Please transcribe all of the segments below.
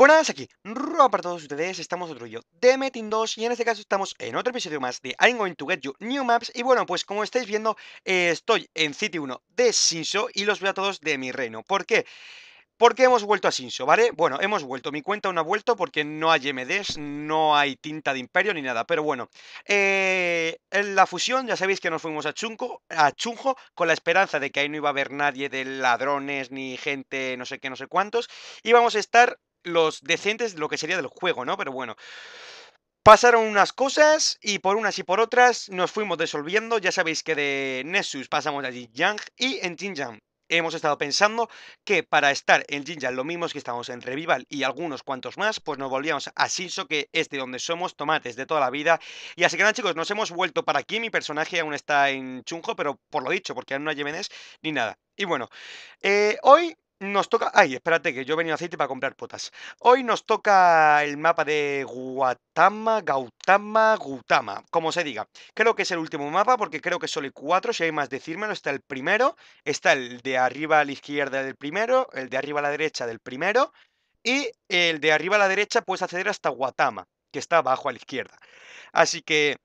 Buenas, aquí Rua para todos ustedes, estamos otro yo de Metin 2 y en este caso estamos en otro episodio más de I'm Going to Get You New Maps y bueno, pues como estáis viendo, estoy en City 1 de Sinso y los veo a todos de mi reino, ¿por qué? Porque hemos vuelto a Sinso, ¿vale? Bueno, hemos vuelto, mi cuenta aún ha vuelto porque no hay MDs, no hay tinta de imperio ni nada, pero bueno. Eh, en la fusión, ya sabéis que nos fuimos a, Chunco, a Chunjo con la esperanza de que ahí no iba a haber nadie de ladrones ni gente no sé qué, no sé cuántos. Y vamos a estar los decentes lo que sería del juego, ¿no? Pero bueno. Pasaron unas cosas y por unas y por otras nos fuimos desolviendo Ya sabéis que de Nessus pasamos a Jinjiang y en Jinjiang hemos estado pensando que para estar en Jinjiang lo mismo que estamos en Revival y algunos cuantos más, pues nos volvíamos a Shinso, que es de donde somos, tomates de toda la vida. Y así que nada, chicos, nos hemos vuelto para aquí. Mi personaje aún está en Chunjo, pero por lo dicho, porque aún no hay Yemenes ni nada. Y bueno, eh, hoy nos toca... Ay, espérate, que yo he venido aceite para comprar potas. Hoy nos toca el mapa de Guatama, Gautama, Gutama, como se diga. Creo que es el último mapa, porque creo que solo hay cuatro, si hay más decírmelo. Está el primero, está el de arriba a la izquierda del primero, el de arriba a la derecha del primero, y el de arriba a la derecha puedes acceder hasta Guatama, que está abajo a la izquierda. Así que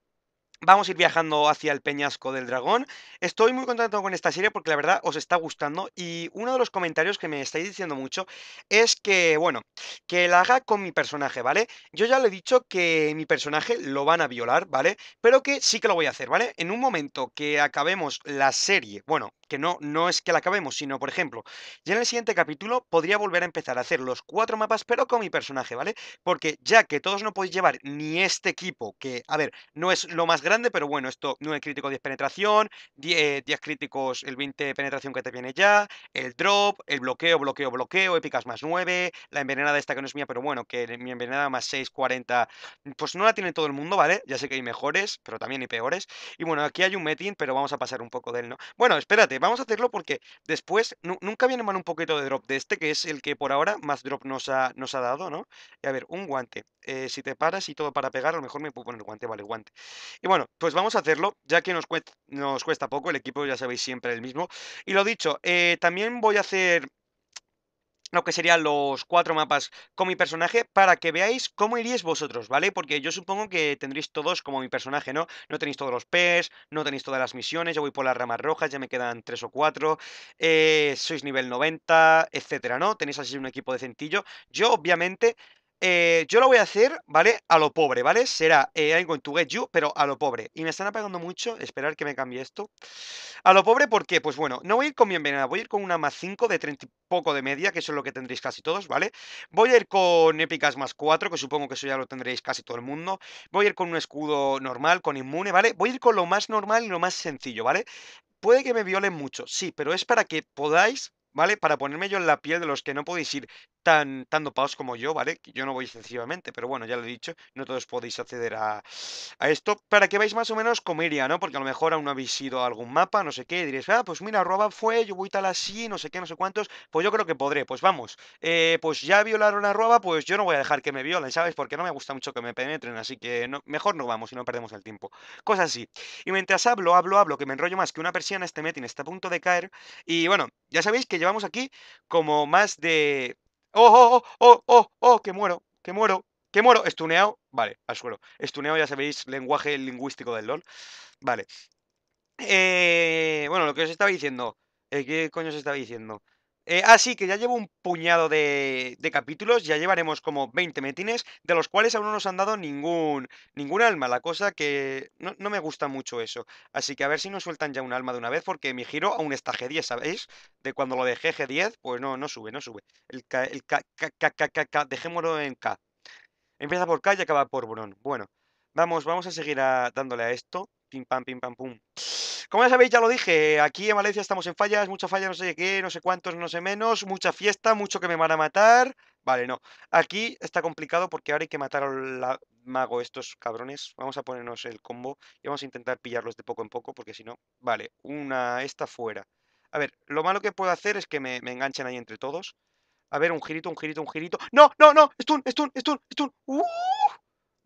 Vamos a ir viajando hacia el Peñasco del Dragón. Estoy muy contento con esta serie porque la verdad os está gustando y uno de los comentarios que me estáis diciendo mucho es que, bueno, que la haga con mi personaje, ¿vale? Yo ya le he dicho que mi personaje lo van a violar, ¿vale? Pero que sí que lo voy a hacer, ¿vale? En un momento que acabemos la serie, bueno, que no, no es que la acabemos, sino, por ejemplo, ya en el siguiente capítulo podría volver a empezar a hacer los cuatro mapas, pero con mi personaje, ¿vale? Porque ya que todos no podéis llevar ni este equipo, que, a ver, no es lo más grande, pero bueno, esto 9 críticos, 10 penetración, 10, 10 críticos, el 20 penetración que te viene ya, el drop, el bloqueo, bloqueo, bloqueo, épicas más 9, la envenenada esta que no es mía, pero bueno, que mi envenenada más 6, 40, pues no la tiene todo el mundo, ¿vale? Ya sé que hay mejores, pero también hay peores. Y bueno, aquí hay un metin, pero vamos a pasar un poco de él, ¿no? Bueno, espérate, vamos a hacerlo porque después nunca viene mal un poquito de drop de este, que es el que por ahora más drop nos ha, nos ha dado, ¿no? Y a ver, un guante. Eh, si te paras y todo para pegar, a lo mejor me puedo poner guante, vale, guante. Y bueno, pues vamos a hacerlo, ya que nos, cuesta, poco, el equipo ya sabéis siempre el mismo. Y lo dicho, eh, también voy a hacer lo que serían los cuatro mapas con mi personaje para que veáis cómo iríais vosotros, ¿vale? Porque yo supongo que tendréis todos como mi personaje, ¿no? No tenéis todos los pes, no tenéis todas las misiones, yo voy por las ramas rojas, ya me quedan tres o cuatro, eh, sois nivel 90, etcétera, ¿no? Tenéis así un equipo de centillo. Yo, obviamente, eh, yo lo voy a hacer, ¿vale? A lo pobre, ¿vale? Será eh, I'm going to get you, pero a lo pobre. Y me están apagando mucho, esperar que me cambie esto. A lo pobre, ¿por qué? Pues bueno, no voy a ir con mi voy a ir con una más 5 de 30 y poco de media, que eso es lo que tendréis casi todos, ¿vale? Voy a ir con épicas más 4, que supongo que eso ya lo tendréis casi todo el mundo. Voy a ir con un escudo normal, con inmune, ¿vale? Voy a ir con lo más normal y lo más sencillo, ¿vale? Puede que me violen mucho, sí, pero es para que podáis ¿vale? Para ponerme yo en la piel de los que no podéis ir tan, tan dopados como yo, ¿vale? Yo no voy excesivamente, pero bueno, ya lo he dicho, no todos podéis acceder a, esto, para que veáis más o menos cómo iría, ¿no? Porque a lo mejor aún no habéis ido a algún mapa, no sé qué, y diréis, ah, pues mira, arroba fue, yo voy tal así, no sé qué, no sé cuántos, pues yo creo que podré, pues vamos, eh, pues ya violaron a Roba, pues yo no voy a dejar que me violen, ¿sabes? Porque no me gusta mucho que me penetren, así que mejor no vamos y no perdemos el tiempo. Cosas así. Y mientras hablo, hablo, hablo, que me enrollo más que una persiana, este metin está a punto de caer, y bueno, ya sabéis que llevamos aquí como más de ¡Oh, oh, oh, oh, oh, oh, que muero! ¡Que muero! ¡Que muero! Estuneado. Vale, al suelo. Estuneado, ya sabéis, lenguaje lingüístico del LOL. Vale. Eh, bueno, lo que os estaba diciendo. Eh, ¿Qué coño os estaba diciendo? Eh, así ah, que ya llevo un puñado de, capítulos, ya llevaremos como 20 metines, de los cuales aún no nos han dado ningún, ningún alma, la cosa que no, me gusta mucho eso. Así que a ver si nos sueltan ya un alma de una vez, porque mi giro aún está G10, ¿sabéis? De cuando lo dejé G10, pues no, no sube, no sube. El el dejémoslo en K. Empieza por K y acaba por Bron. Bueno, vamos, vamos a seguir dándole a esto. Pim, pam, pim, pam, pum. Como ya sabéis, ya lo dije, aquí en Valencia estamos en fallas, mucha falla, no sé qué, no sé cuántos, no sé menos, mucha fiesta, mucho que me van a matar. Vale, no. Aquí está complicado porque ahora hay que matar al mago estos cabrones. Vamos a ponernos el combo y vamos a intentar pillarlos de poco en poco porque si no... Vale, una esta fuera. A ver, lo malo que puedo hacer es que me, enganchen ahí entre todos. A ver, un girito, un girito, un girito. ¡No, no, no! ¡Stun, stun, stun, stun! stun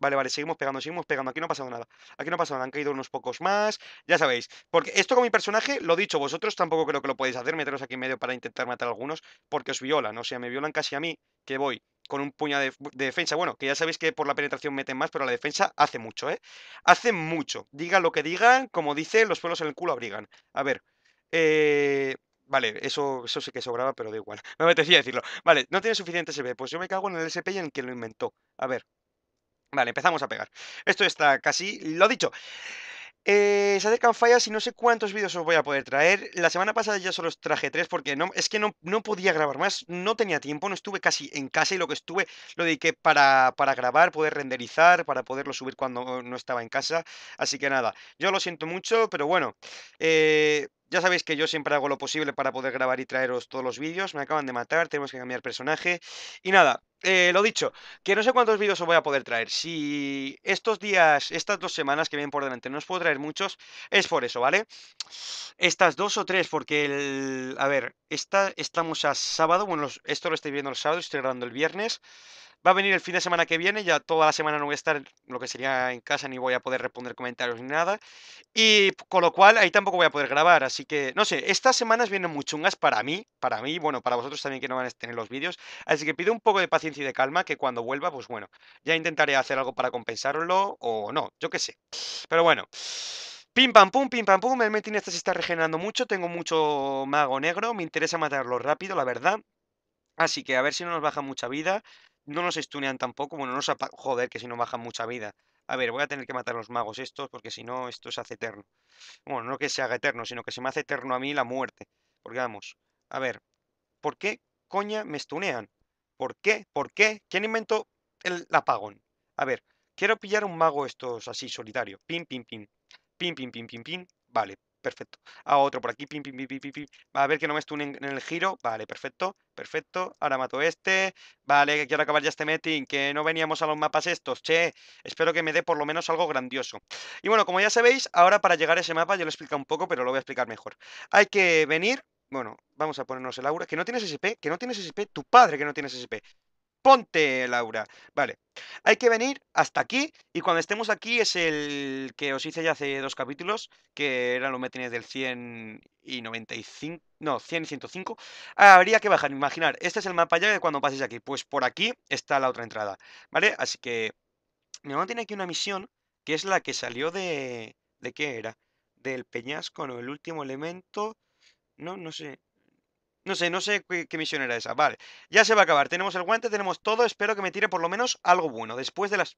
Vale, vale, seguimos pegando, seguimos pegando. Aquí no ha pasado nada. Aquí no ha pasado nada. Han caído unos pocos más. Ya sabéis. Porque esto con mi personaje, lo dicho, vosotros tampoco creo que lo podéis hacer. Meteros aquí en medio para intentar matar a algunos. Porque os violan. O sea, me violan casi a mí, que voy con un puño de, defensa. Bueno, que ya sabéis que por la penetración meten más, pero la defensa hace mucho, ¿eh? Hace mucho. Diga lo que digan, como dice, los pelos en el culo abrigan. A ver. Eh... Vale, eso, eso sí que sobraba, pero da igual. Me apetecía decirlo. Vale, no tiene suficiente SP. Pues yo me cago en el SP y en quien que lo inventó. A ver, Vale, empezamos a pegar. Esto está casi lo dicho. Eh, se acercan fallas y no sé cuántos vídeos os voy a poder traer. La semana pasada ya solo os traje tres porque no, es que no, no, podía grabar más, no tenía tiempo, no estuve casi en casa y lo que estuve lo dediqué para, para grabar, poder renderizar, para poderlo subir cuando no estaba en casa. Así que nada, yo lo siento mucho, pero bueno, eh, ya sabéis que yo siempre hago lo posible para poder grabar y traeros todos los vídeos. Me acaban de matar, tenemos que cambiar personaje. Y nada, eh, lo dicho, que no sé cuántos vídeos os voy a poder traer. Si estos días, estas dos semanas que vienen por delante, no os puedo traer muchos, es por eso, ¿vale? Estas dos o tres, porque el... A ver, estamos a sábado. Bueno, esto lo estoy viendo el sábado, estoy grabando el viernes. Va a venir el fin de semana que viene, ya toda la semana no voy a estar lo que sería en casa, ni voy a poder responder comentarios ni nada. Y con lo cual ahí tampoco voy a poder grabar, así que no sé, estas semanas vienen muy chungas para mí, para mí, bueno, para vosotros también que no van a tener los vídeos. Así que pido un poco de paciencia y de calma, que cuando vuelva, pues bueno, ya intentaré hacer algo para compensarlo o no, yo qué sé. Pero bueno. Pim pam pum, pim pam pum, el Metinesta se está regenerando mucho, tengo mucho mago negro, me interesa matarlo rápido, la verdad. Así que a ver si no nos baja mucha vida. No nos estunean tampoco. Bueno, no se Joder, que si no bajan mucha vida. A ver, voy a tener que matar a los magos estos porque si no, esto se hace eterno. Bueno, no que se haga eterno, sino que se me hace eterno a mí la muerte. Porque vamos, a ver, ¿por qué coña me estunean ¿Por qué? ¿Por qué? ¿Quién inventó el apagón? A ver, quiero pillar un mago estos así solitario. Pim, pim, pim. Pim, pim, pim, pim, pim. Vale, perfecto. A ah, otro por aquí, pim, pim, pim, pim, A ver que no me estuve en el giro. Vale, perfecto, perfecto. Ahora mato este. Vale, que quiero acabar ya este meeting, que no veníamos a los mapas estos. Che, espero que me dé por lo menos algo grandioso. Y bueno, como ya sabéis, ahora para llegar a ese mapa, yo lo he explicado un poco, pero lo voy a explicar mejor. Hay que venir... Bueno, vamos a ponernos el aura. Que no tienes SP, que no tienes SP, tu padre que no tienes SP. Ponte, Laura. Vale. Hay que venir hasta aquí. Y cuando estemos aquí es el que os hice ya hace dos capítulos, que eran los tenéis del 100 y 95. No, 100 y 105. Habría que bajar. Imaginar, este es el mapa ya de cuando paséis aquí. Pues por aquí está la otra entrada. ¿Vale? Así que. Mi mamá tiene aquí una misión, que es la que salió de. ¿De qué era? Del peñasco, no, el último elemento. No, no sé. No sé, no sé qué, misión era esa. Vale, ya se va a acabar. Tenemos el guante, tenemos todo. Espero que me tire por lo menos algo bueno. Después de las...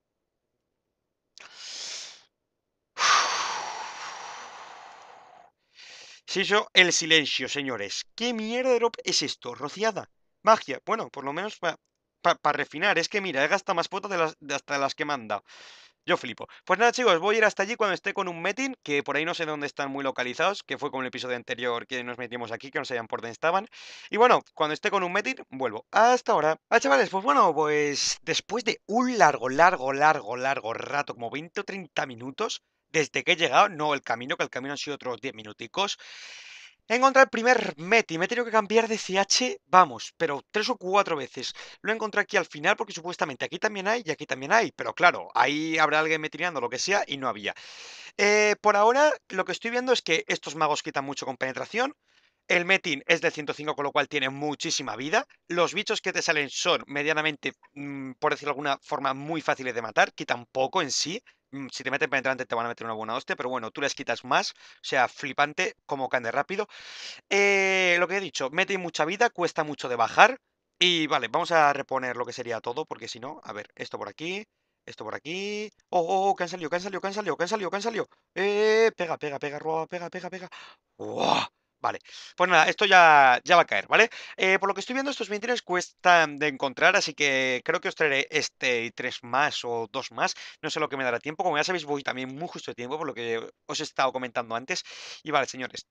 Se hizo el silencio, señores. ¿Qué mierda de drop es esto? Rociada. Magia. Bueno, por lo menos para refinar. Es que mira, he gastado más potas de de hasta las que manda. Yo flipo. Pues nada, chicos, voy a ir hasta allí cuando esté con un meeting, que por ahí no sé dónde están muy localizados, que fue como el episodio anterior que nos metimos aquí, que no sabían por dónde estaban. Y bueno, cuando esté con un meeting, vuelvo. Hasta ahora. Ah, chavales, pues bueno, pues después de un largo, largo, largo, largo rato, como 20 o 30 minutos, desde que he llegado, no el camino, que el camino han sido otros 10 minuticos. He encontrado el primer metin, me he tenido que cambiar de CH, vamos, pero tres o cuatro veces. Lo encontrado aquí al final porque supuestamente aquí también hay y aquí también hay, pero claro, ahí habrá alguien metineando lo que sea y no había. Eh, por ahora, lo que estoy viendo es que estos magos quitan mucho con penetración, el Metin es de 105, con lo cual tiene muchísima vida. Los bichos que te salen son medianamente, mm, por decirlo alguna forma, muy fáciles de matar, quitan poco en sí, Mm, si te meten penetrante te van a meter una buena hostia, pero bueno, tú les quitas más, o sea, flipante, como cande rápido. Eh, lo que he dicho, mete mucha vida, cuesta mucho de bajar. Y vale, vamos a reponer lo que sería todo, porque si no, a ver, esto por aquí, esto por aquí. Oh, oh, oh, que han salido, que han salido, que han salido, que han salido, que han salido. Eh, pega, pega, pega, pega, pega, pega. ¡Wow! Vale, pues nada, esto ya, ya va a caer, ¿vale? Eh, por lo que estoy viendo, estos 23 cuestan de encontrar, así que creo que os traeré este y tres más o dos más. No sé lo que me dará tiempo. Como ya sabéis, voy también muy justo de tiempo, por lo que os he estado comentando antes. Y vale, señores.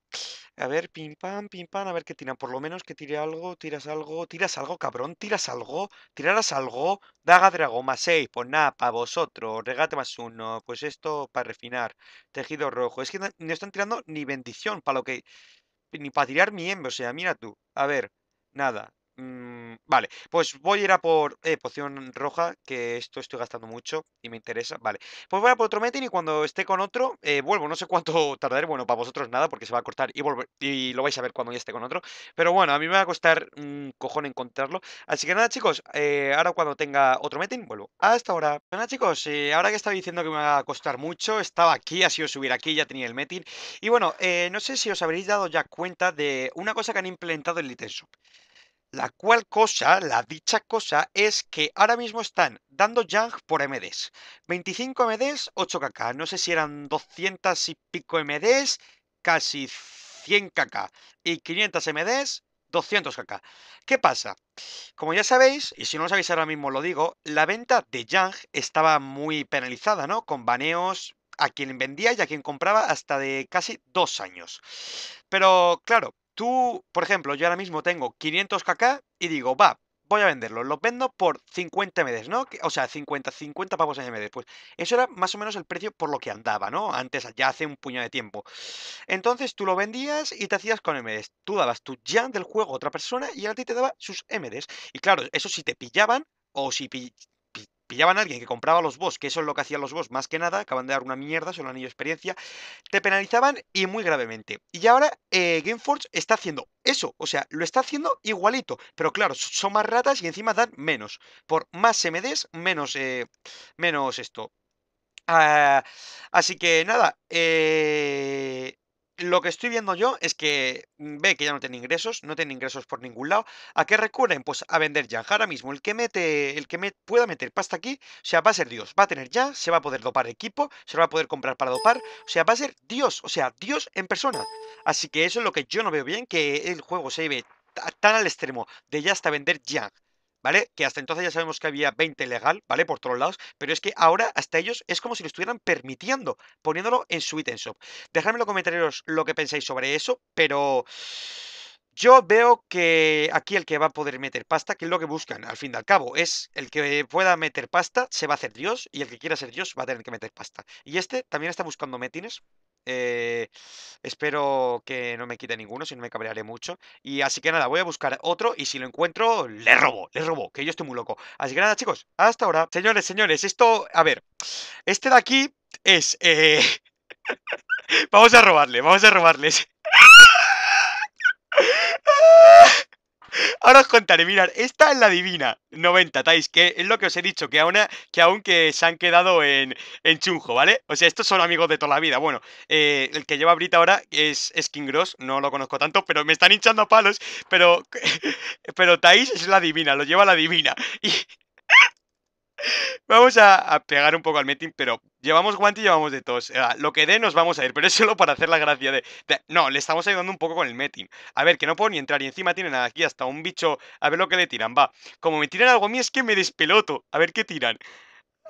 A ver, pim pam, pim pam, a ver qué tiran. Por lo menos que tire algo, tiras algo, tiras algo, cabrón, tiras algo, tirarás algo. Daga dragón más seis, pues nada, para vosotros. Regate más uno, pues esto para refinar. Tejido rojo. Es que no están tirando ni bendición para lo que ni para tirar miembros, o sea, mira tú. A ver, nada. Mm, vale, pues voy a ir a por eh, poción roja, que esto estoy gastando mucho y me interesa. Vale, pues voy a por otro metin y cuando esté con otro, eh, vuelvo. No sé cuánto tardaré, bueno, para vosotros nada, porque se va a cortar y, volver, y lo vais a ver cuando ya esté con otro. Pero bueno, a mí me va a costar un cojón encontrarlo. Así que nada, chicos, eh, ahora cuando tenga otro metin, vuelvo. Hasta ahora. Bueno, pues chicos, ahora que estaba diciendo que me va a costar mucho, estaba aquí, ha sido subir aquí, ya tenía el metin. Y bueno, no sé si os habréis dado ya cuenta de una cosa que han implementado en Little la cual cosa, la dicha cosa, es que ahora mismo están dando Yang por MDs. 25 MDs, 8 KK. No sé si eran 200 y pico MDs, casi 100 KK. Y 500 MDs, 200 KK. ¿Qué pasa? Como ya sabéis, y si no lo sabéis ahora mismo lo digo, la venta de Yang estaba muy penalizada, ¿no? Con baneos a quien vendía y a quien compraba hasta de casi dos años. Pero claro, tú, por ejemplo, yo ahora mismo tengo 500kk y digo, va, voy a venderlo. Lo vendo por 50 MDs, ¿no? O sea, 50, 50 pavos en MDs. Pues eso era más o menos el precio por lo que andaba, ¿no? Antes, ya hace un puño de tiempo. Entonces tú lo vendías y te hacías con MDs. Tú dabas tu jam del juego a otra persona y a ti te daba sus MDs. Y claro, eso si te pillaban o si pillaban a alguien que compraba los boss, que eso es lo que hacían los boss más que nada, acaban de dar una mierda, solo anillo de experiencia, te penalizaban y muy gravemente. Y ahora eh, Gameforge está haciendo eso, o sea, lo está haciendo igualito, pero claro, son más ratas y encima dan menos. Por más MDs, menos, eh, menos esto. Ah, así que nada, eh, lo que estoy viendo yo es que mm, ve que ya no tiene ingresos, no tiene ingresos por ningún lado. ¿A qué recurren? Pues a vender ya. Ahora mismo, el que mete, el que pueda meter pasta aquí, o sea, va a ser Dios. Va a tener ya, se va a poder dopar equipo, se va a poder comprar para dopar. O sea, va a ser Dios, o sea, Dios en persona. Así que eso es lo que yo no veo bien, que el juego se ve tan al extremo de ya hasta vender ya. ¿vale? Que hasta entonces ya sabemos que había 20 legal, ¿vale? Por todos lados, pero es que ahora hasta ellos es como si lo estuvieran permitiendo, poniéndolo en su ítem shop. Dejadme en los comentarios lo que pensáis sobre eso, pero... Yo veo que aquí el que va a poder meter pasta, que es lo que buscan al fin y al cabo, es el que pueda meter pasta se va a hacer Dios y el que quiera ser Dios va a tener que meter pasta. Y este también está buscando metines eh, espero que no me quite ninguno, si no me cabrearé mucho. Y así que nada, voy a buscar otro y si lo encuentro, le robo, le robo, que yo estoy muy loco. Así que nada, chicos, hasta ahora. Señores, señores, esto, a ver, este de aquí es... Eh... vamos a robarle, vamos a robarles. Ahora os contaré, mirad, esta es la divina 90, Tais, Que es lo que os he dicho, que, aún, que aunque se han quedado en, en chunjo, ¿vale? O sea, estos son amigos de toda la vida. Bueno, eh, el que lleva Brita ahora es Skin Gross, no lo conozco tanto, pero me están hinchando a palos. Pero, pero es la divina, lo lleva la divina. Y, Vamos a, pegar un poco al meeting, pero llevamos guante y llevamos de todos eh, lo que dé nos vamos a ir, pero es solo para hacer la gracia de, No, le estamos ayudando un poco con el meeting. A ver, que no puedo ni entrar y encima tienen aquí hasta un bicho... A ver lo que le tiran, va. Como me tiran algo a mí es que me despeloto. A ver qué tiran.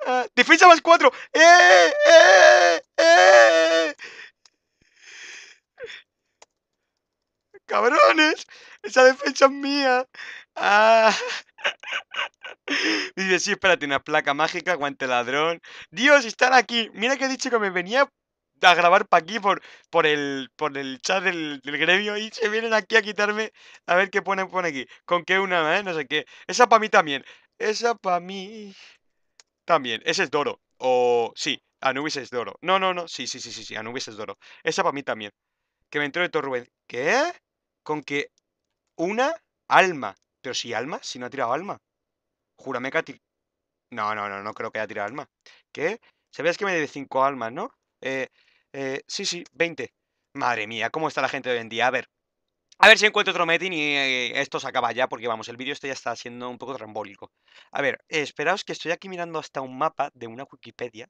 Ah, ¡Defensa más cuatro! ¡Eh! ¡Eh! ¡Eh! ¡Cabrones! ¡Esa defensa es mía! ¡Ah! Dice, sí, espérate, una placa mágica, guante ladrón. Dios, están aquí. Mira que he dicho que me venía a grabar para aquí por, por, el, por el chat del, gremio y se vienen aquí a quitarme. A ver qué ponen, pone aquí. Con qué una, ¿eh? No sé qué. Esa para mí también. Esa para mí... También. Ese es Doro. O... Sí, Anubis es Doro. No, no, no. Sí, sí, sí, sí, sí. Anubis es Doro. Esa para mí también. Que me entró de Torruel. ¿Qué? Con qué una alma pero si alma, si no ha tirado alma. Júrame que ha tirado. No, no, no, no creo que haya tirado alma. ¿Qué? Sabías que me debe 5 almas, ¿no? Eh, eh, sí, sí, 20. Madre mía, ¿cómo está la gente hoy en día? A ver. A ver si encuentro otro meeting y eh, esto se acaba ya, porque vamos, el vídeo este ya está siendo un poco trambólico. A ver, esperaos que estoy aquí mirando hasta un mapa de una Wikipedia.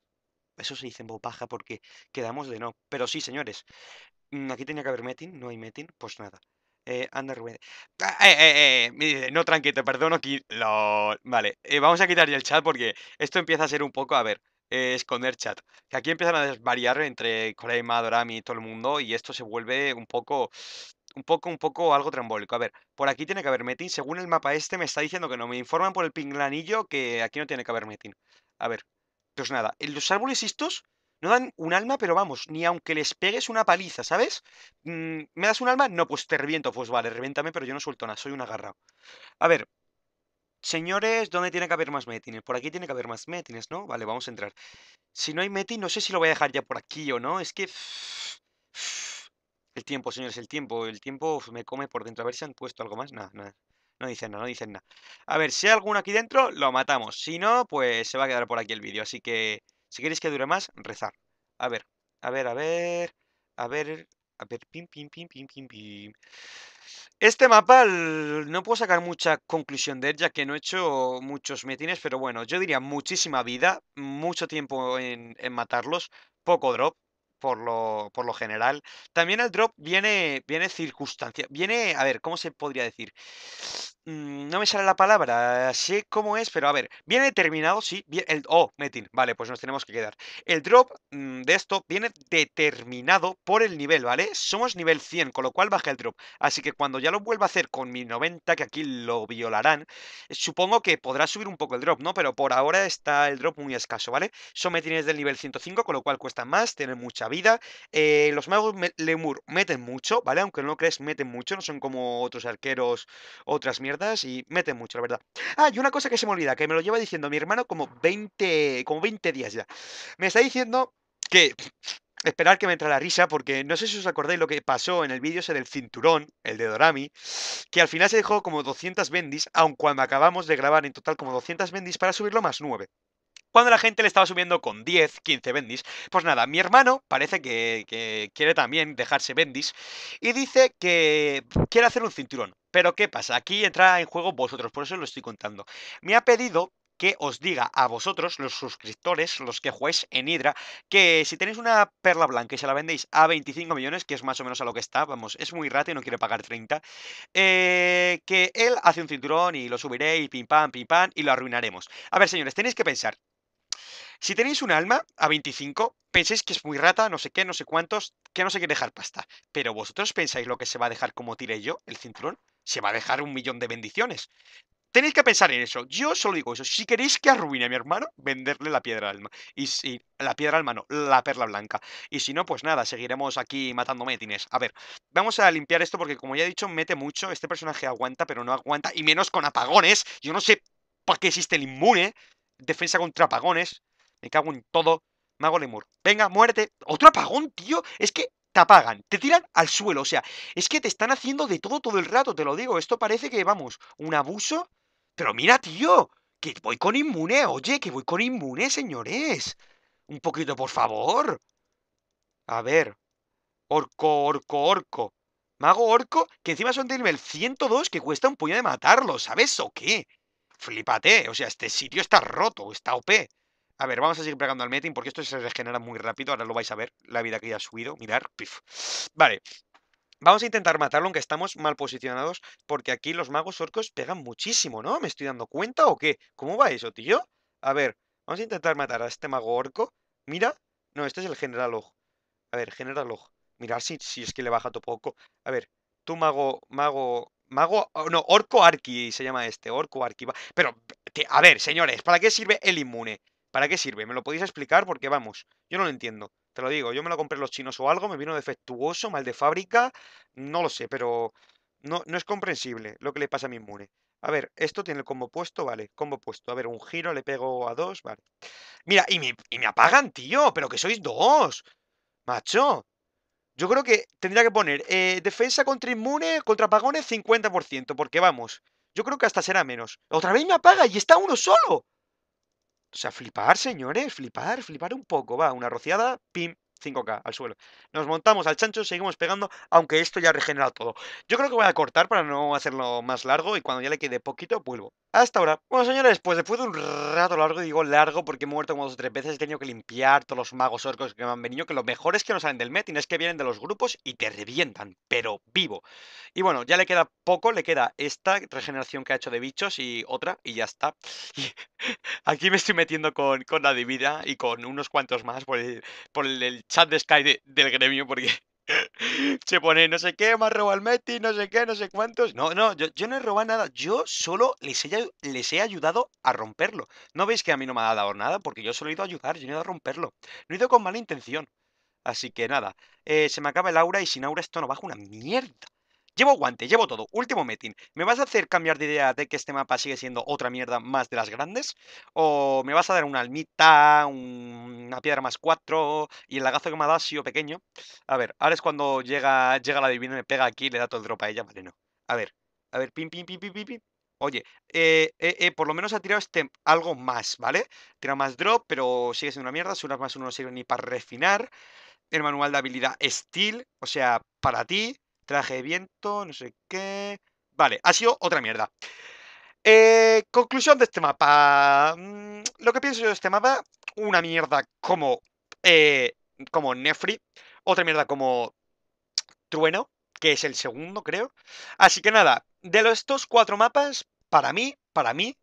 Eso se dice en baja porque quedamos de no. Pero sí, señores, mm, aquí tenía que haber meeting, no hay meeting, pues nada. Eh, ah, eh, eh, eh no, tranqui, te perdono. Lo... Vale, vamos a quitar el chat porque esto empieza a ser un poco, a ver, esconder chat. Que aquí empiezan a variar entre de Dorami y todo el mundo y esto se vuelve un poco un poco, un poco algo trambólico. A ver, por aquí tiene que haber metin. Según el mapa este me está diciendo que no. Me informan por el pinglanillo que aquí no tiene que haber metin. A ver, pues nada. Los árboles estos no dan un alma, pero vamos, ni aunque les pegues una paliza, ¿sabes? Mm, ¿Me das un alma? No, pues te reviento. Pues vale, reviéntame, pero yo no suelto nada, soy un agarrado. A ver, Señores, ¿dónde tiene que haber más metines? Por aquí tiene que haber más metines, ¿no? Vale, vamos a entrar. Si no hay metines, no sé si lo voy a dejar ya por aquí o no. Es que... El tiempo, señores, el tiempo. El tiempo me come por dentro. A ver si han puesto algo más. Nada, nada. No dicen nada, no dicen nada. A ver, si hay alguno aquí dentro, lo matamos. Si no, pues se va a quedar por aquí el vídeo. Así que... Si queréis que dure más, rezar. A ver, a ver, a ver, a ver, a ver, pim, pim, pim, pim, pim, pim. Este mapa no puedo sacar mucha conclusión de él, ya que no he hecho muchos metines, pero bueno, yo diría muchísima vida, mucho tiempo en, en matarlos, poco drop, por lo, por lo general. También el drop viene, viene circunstancia. Viene, a ver, ¿cómo se podría decir? Mm, no me sale la palabra, sé cómo es, pero a ver, viene determinado, sí. el, oh, Metin, vale, pues nos tenemos que quedar. El drop mm, de esto viene determinado por el nivel, ¿vale? Somos nivel 100, con lo cual baja el drop. Así que cuando ya lo vuelva a hacer con mi 90, que aquí lo violarán, supongo que podrá subir un poco el drop, ¿no? Pero por ahora está el drop muy escaso, ¿vale? Son metines del nivel 105, con lo cual cuesta más, tiene mucha vida. Eh, los magos Lemur meten mucho, ¿vale? Aunque no lo crees, meten mucho. No son como otros arqueros, otras mierdas. Y meten mucho, la verdad. Ah, y una cosa que se me olvida, que me lo lleva diciendo mi hermano como 20, como 20 días ya. Me está diciendo que esperar que me entra la risa, porque no sé si os acordáis lo que pasó en el vídeo ese el cinturón, el de Dorami, que al final se dejó como 200 bendis, aun cuando acabamos de grabar en total como 200 bendis para subirlo más 9 cuando la gente le estaba subiendo con 10, 15 bendis. Pues nada, mi hermano parece que, quiere también dejarse bendis y dice que quiere hacer un cinturón. Pero ¿qué pasa? Aquí entra en juego vosotros, por eso lo estoy contando. Me ha pedido que os diga a vosotros, los suscriptores, los que jugáis en Hydra, que si tenéis una perla blanca y se la vendéis a 25 millones, que es más o menos a lo que está, vamos, es muy rato y no quiere pagar 30, eh, que él hace un cinturón y lo subiré y pim pam, pim pam, y lo arruinaremos. A ver, señores, tenéis que pensar, si tenéis un alma a 25, penséis que es muy rata, no sé qué, no sé cuántos, que no sé qué dejar pasta. Pero vosotros pensáis lo que se va a dejar como tire yo, el cinturón. Se va a dejar un millón de bendiciones. Tenéis que pensar en eso. Yo solo digo eso. Si queréis que arruine a mi hermano, venderle la piedra alma. Y si. La piedra alma no, la perla blanca. Y si no, pues nada, seguiremos aquí matando metines. A ver, vamos a limpiar esto porque, como ya he dicho, mete mucho. Este personaje aguanta, pero no aguanta. Y menos con apagones. Yo no sé por qué existe el inmune. Defensa contra apagones. Me cago en todo. Mago Lemur. Venga, muerte, Otro apagón, tío. Es que te apagan, te tiran al suelo. O sea, es que te están haciendo de todo todo el rato, te lo digo. Esto parece que, vamos, un abuso. Pero mira, tío, que voy con inmune. Oye, que voy con inmune, señores. Un poquito, por favor. A ver. Orco, orco, orco. Mago orco, que encima son de nivel 102, que cuesta un puño de matarlo, ¿sabes o qué? Flipate, o sea, este sitio está roto, está OP. A ver, vamos a seguir pegando al meeting porque esto se regenera muy rápido. Ahora lo vais a ver, la vida que ya ha subido. Mirar, pif. Vale. Vamos a intentar matarlo, aunque estamos mal posicionados, porque aquí los magos orcos pegan muchísimo, ¿no? ¿Me estoy dando cuenta o qué? ¿Cómo va eso, tío? A ver, vamos a intentar matar a este mago orco. Mira. No, este es el general ojo. A ver, general ojo. Mirar si, si es que le baja tu poco. A ver, tú mago, mago, Mago, oh, no, Orco Arqui se llama este, Orco Arqui. Pero, a ver, señores, ¿para qué sirve el inmune? ¿Para qué sirve? ¿Me lo podéis explicar? Porque vamos, yo no lo entiendo. Te lo digo, yo me lo compré los chinos o algo, me vino defectuoso, mal de fábrica, no lo sé, pero no, no es comprensible lo que le pasa a mi inmune. A ver, esto tiene el combo puesto, vale, combo puesto. A ver, un giro, le pego a dos, vale. Mira, y me, apagan, tío, pero que sois dos. Macho, yo creo que tendría que poner eh, defensa contra inmune, contra apagones 50%, porque vamos, yo creo que hasta será menos. Otra vez me apaga y está uno solo. O sea, flipar, señores, flipar, flipar un poco. Va, una rociada, pim, 5K al suelo. Nos montamos al chancho, seguimos pegando, aunque esto ya regenera todo. Yo creo que voy a cortar para no hacerlo más largo y cuando ya le quede poquito, vuelvo. Hasta ahora. Bueno, señores, pues después de un rato largo, digo largo porque he muerto como dos o tres veces, he tenido que limpiar todos los magos orcos que me han venido, que lo mejor es que no salen del metin, es que vienen de los grupos y te revientan, pero vivo. Y bueno, ya le queda poco, le queda esta regeneración que ha hecho de bichos y otra, y ya está. aquí me estoy metiendo con, la divida y con unos cuantos más por el, chat de Sky del gremio, porque se pone no sé qué, ha robado el metin, no sé qué, no sé cuántos. No, no, yo, no he robado nada. Yo solo les he, les he ayudado a romperlo. No veis que a mí no me ha dado nada porque yo solo he ido a ayudar, yo he ido a romperlo. No he ido con mala intención. Así que nada, eh, se me acaba el aura y sin aura esto no baja una mierda. Llevo guante, llevo todo. Último metin ¿Me vas a hacer cambiar de idea de que este mapa sigue siendo otra mierda más de las grandes? ¿O me vas a dar una almita, un una piedra más cuatro... y el lagazo que me ha dado ha sido pequeño. A ver, ahora es cuando llega, llega la divina, y me pega aquí y le da todo el drop a ella. Marino. no. A ver, a ver, pim, pim, pim, pim, pim, pim. Oye, eh, eh, eh, por lo menos ha tirado este algo más, ¿vale? Tira más drop, pero sigue siendo una mierda. Su más uno no sirve ni para refinar. El manual de habilidad Steel, o sea, para ti. Traje de viento, no sé qué. Vale, ha sido otra mierda. conclusión de este mapa. Mm, lo que pienso yo de este mapa una mierda como, eh, como Nefri, otra mierda como Trueno, que es el segundo, creo. Así que nada, de los, estos cuatro mapas, para mí, para mí,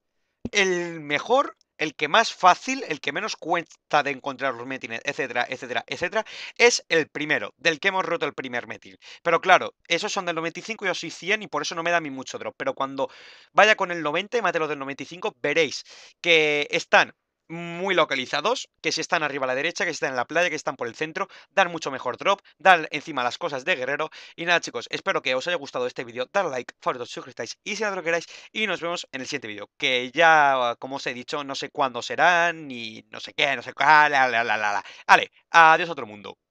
el mejor, el que más fácil, el que menos cuesta de encontrar los metines, etcétera, etcétera, etcétera, es el primero, del que hemos roto el primer metil. Pero claro, esos son del 95, yo soy 100 y por eso no me da a mí mucho drop. Pero cuando vaya con el 90 y mate los del 95, veréis que están muy localizados, que si están arriba a la derecha, que si están en la playa, que están por el centro, dan mucho mejor drop, dan encima las cosas de guerrero. Y nada chicos, espero que os haya gustado este vídeo, dar like, favoritos, suscribáis y si nada lo queráis. Y nos vemos en el siguiente vídeo, que ya, como os he dicho, no sé cuándo serán ni no sé qué, no sé cuál, la, Vale, adiós a otro mundo.